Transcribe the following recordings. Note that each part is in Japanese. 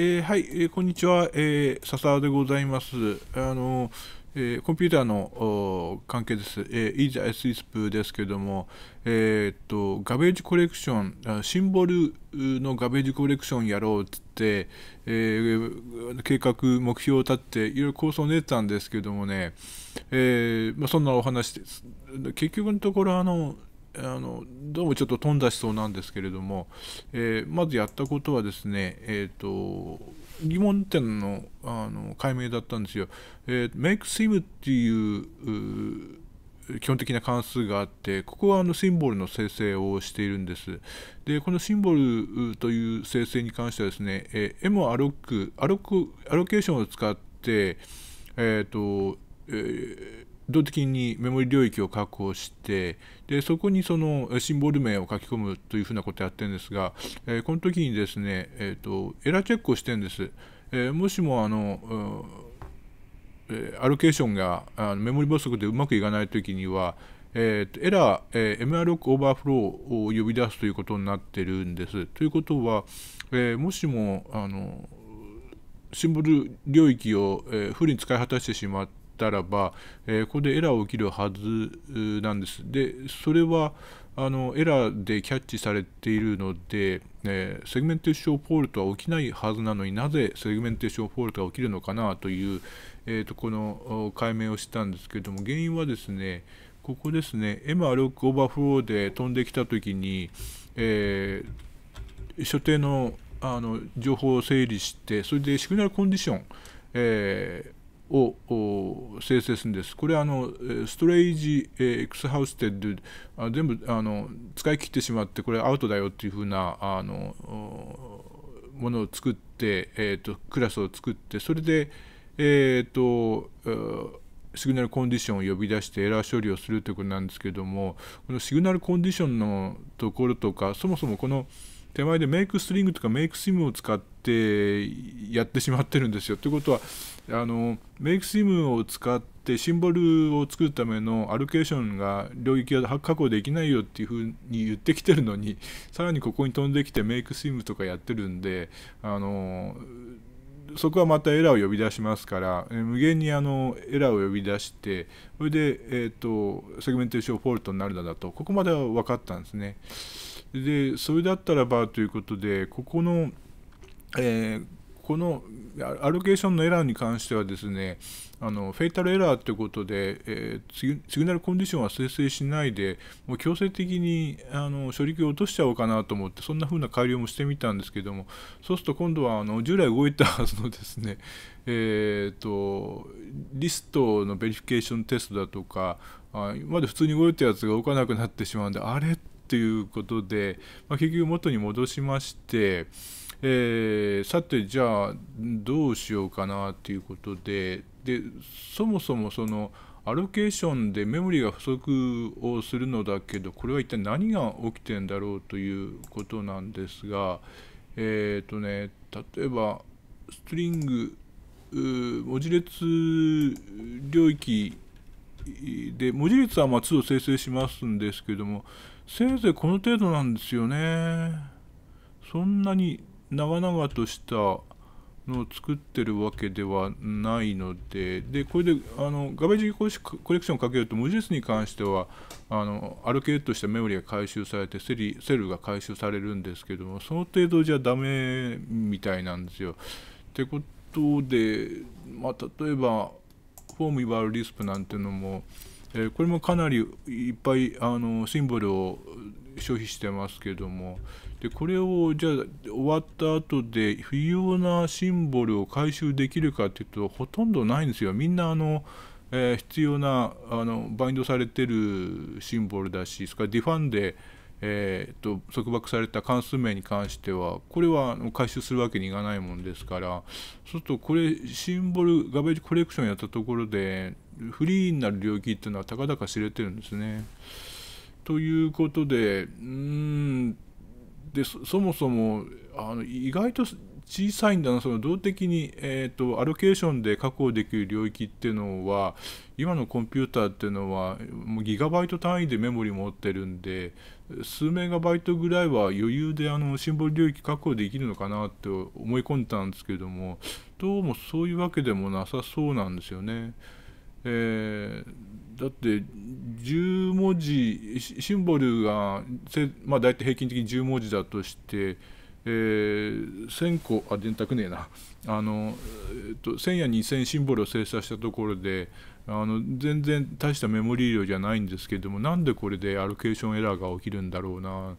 えー、はい、えー、こんにちは、えー、笹田でございます。あの、えー、コンピューターの関係です。えー、is ス i スプですけども、えー、っと、ガベージコレクション、シンボルのガベージコレクションやろうっつって、えー、計画、目標を立って、いろいろ構想を練ったんですけどもね、えーまあ、そんなお話です。結局のところ、あの、あのどうもちょっと飛んだしそうなんですけれども、えー、まずやったことはですね、えーと、疑問点のあの解明だったんですよ。えー、MakeSim っていう基本的な関数があって、ここはあのシンボルの生成をしているんです。で、このシンボルという生成に関してはですね、えー、M アロック、アロク、アロケーションを使って、えっ、ー、と、え動的にメモリ領域を確保してでそこにそのシンボル名を書き込むというふうなことをやってるんですが、えー、この時にですね、えーと、エラーチェックをしてるんです、えー、もしもあの、えー、アロケーションがあのメモリ不足でうまくいかない時にはえーと、エラー、えー、MR オーバーフローを呼び出すということになってるんです。ということは、えー、もしもあのシンボル領域を、えー、不利に使い果たしてしまったらば、えー、ここでエラー起きるはずなんです。で、それはあのエラーでキャッチされているので、えー、セグメンテーションフォールトは起きないはずなのになぜセグメンテーションフォールトが起きるのかなという、えーと、この解明をしたんですけれども、原因はですね、ここですね、MR6 オーバーフローで飛んできたときに、えー、所定のあの情報を整理して、それでシグナルコンディション、えーを生成するんです。これあのストレージ、えエクスハウステッド全部あの使い切ってしまってこれアウトだよっていうふうなあのものを作って、えーと、クラスを作ってそれで、えーと、とシグナルコンディションを呼び出してエラー処理をするということなんですけどもこのシグナルコンディションのところとかそもそもこの、手前でメイクストリングとかメイクスイムを使ってやってしまってるんですよ。ということはあのメイクスイムを使ってシンボルを作るためのアルケーションが領域が確保できないよっていうふうに言ってきてるのにさらにここに飛んできてメイクスイムとかやってるんであのそこはまたエラーを呼び出しますから、無限にあのエラーを呼び出して、それで、えーと、とセグメンテーションフォルトになるのだと、ここまでは分かったんですね。でそれだったらばということでここの、えー、このアロケーションのエラーに関してはですねあのフェイタルエラーということで、えー、シグナルコンディションは生成しないでもう強制的にあの処理器を落としちゃおうかなと思ってそんな風な改良もしてみたんですけどもそうすると今度はあの従来動いたはずのですね、えーと、リストのベリフィケーションテストだとかあ今まで普通に動いたやつが動かなくなってしまうんであれということで、まあ、結局元に戻しまして、えー、さてじゃあどうしようかなということででそもそもそのアロケーションでメモリが不足をするのだけどこれは一体何が起きてんだろうということなんですがえっ、ー、とね例えばストリング文字列領域で文字列はまあ2を生成しますんですけどもせいぜいこの程度なんですよねそんなに長々としたのを作ってるわけではないのででこれであのガベージコレクションをかけると無印に関してはあのアルケートしたメモリが回収されてセリセルが回収されるんですけどもその程度じゃダメみたいなんですよ。ってことで、まあ、例えばフォームイバルリスプなんてのもえこれもかなりいっぱいあのシンボルを消費してますけどもでこれをじゃあ終わった後で不要なシンボルを回収できるかっていうとほとんどないんですよみんなあの、えー、必要なあのバインドされてるシンボルだしそれからディファンで、えーと、束縛された関数名に関してはこれは回収するわけにいかないもんですからそうするとこれシンボルガベージコレクションやったところでフリーになる領域っていうのは高々知れてるんですね。ということでうんでそもそもあの意外と小さいんだなその動的に、えーと、とアロケーションで確保できる領域っていうのは今のコンピューターっていうのはもうギガバイト単位でメモリ持ってるんで数メガバイトぐらいは余裕であのシンボル領域確保できるのかなって思い込んでたんですけどもどうもそういうわけでもなさそうなんですよね。えー、だって10文字シンボルが、まあ、大体平均的に10文字だとして、えー、1000個あ電卓ねえなあの、えと、1000や2000シンボルを精査したところであの全然大したメモリー量じゃないんですけどもなんでこれでアロケーションエラーが起きるんだろうな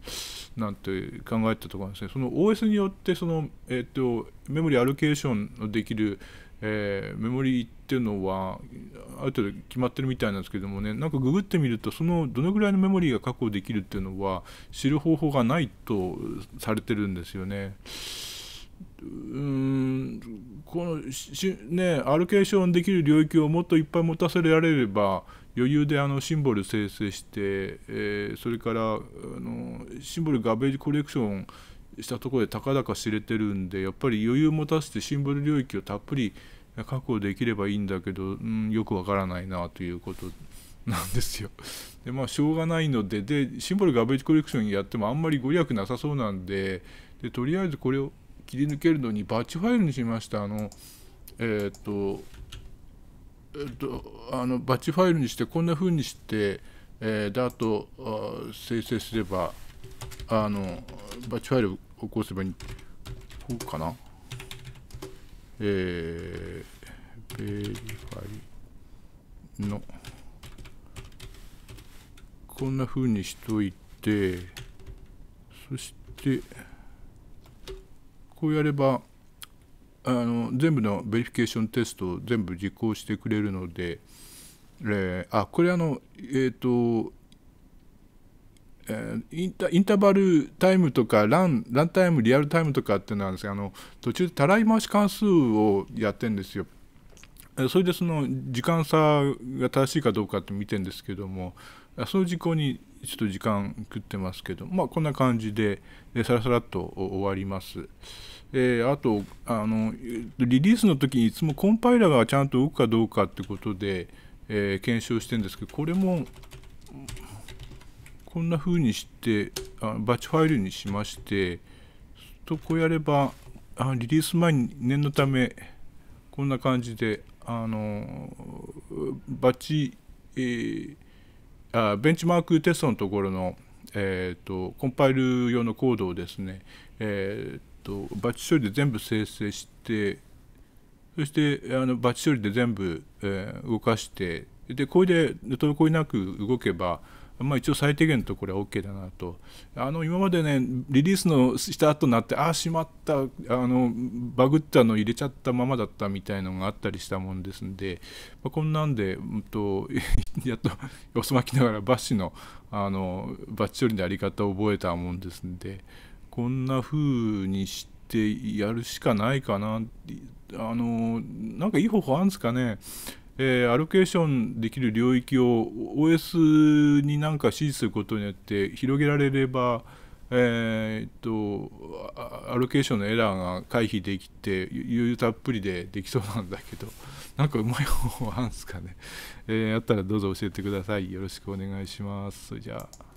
なんて考えたところですねその OS によってその、えと、メモリーアロケーションのできるえー、メモリーっていうのはある程度決まってるみたいなんですけどもねなんかググってみるとそのどのぐらいのメモリーが確保できるっていうのは知る方法がないとされてるんですよね。うーんこのしねアロケーションできる領域をもっといっぱい持たせられれば余裕であのシンボル生成して、えー、それからあのシンボルガベージコレクションしたところで高々知れてるんでやっぱり余裕を持たせてシンボル領域をたっぷり確保できればいいんだけど、うん、よくわからないなということなんですよ。でまあしょうがないのででシンボルガベージコレクションやってもあんまりご利益なさそうなんででとりあえずこれを切り抜けるのにバッチファイルにしましたあのえー、っとえっと、あのバッチファイルにしてこんな風にして、えー、ダと生成すればあの、バッチファイルを起こせばいい。こうかなえー、ベリファイの、こんな風にしといて、そして、こうやれば、あの全部のベリフィケーションテストを全部実行してくれるので、えー、あこれあのえっ、ー、とえインタインターバルタイムとかランランタイムリアルタイムとかっていうのはです、ね、あの途中でたらい回し関数をやってるんですよ。それでその時間差が正しいかどうかって見てるんですけどもそういう事項にちょっと時間食ってますけど、まあ、こんな感じでさらさらっと終わります。えー、あとあのリリースの時にいつもコンパイラがちゃんと動くかどうかってことで、えー、検証してるんですけどこれもこんな風にしてあバッチファイルにしましてとこうやればあリリース前に念のためこんな感じであのバッチ、えー、あベンチマークテストのところの、えーと、コンパイル用のコードをですね、えーと、とバッチ処理で全部生成してそしてあのバッチ処理で全部、えー、動かしてでこれで滞りなく動けばまあ、一応最低限とこれは OK だなとあの今までねリリースのした後になってああしまったあのバグったの入れちゃったままだったみたいのがあったりしたもんですんで、まあ、こんなんで、うんと、と やっと よそまきながらバッシュのあのバッチ処理のやり方を覚えたもんですんでこんな風にしてやるしかないかなあのなんかいい方法あるんですかねえー、アロケーションできる領域を OS になんか指示することによって広げられれば、えー、っとアロケーションのエラーが回避できて余裕たっぷりでできそうなんだけど なんかうまい方法あるんですかね、えー、あったらどうぞ教えてくださいよろしくお願いしますそれじゃあ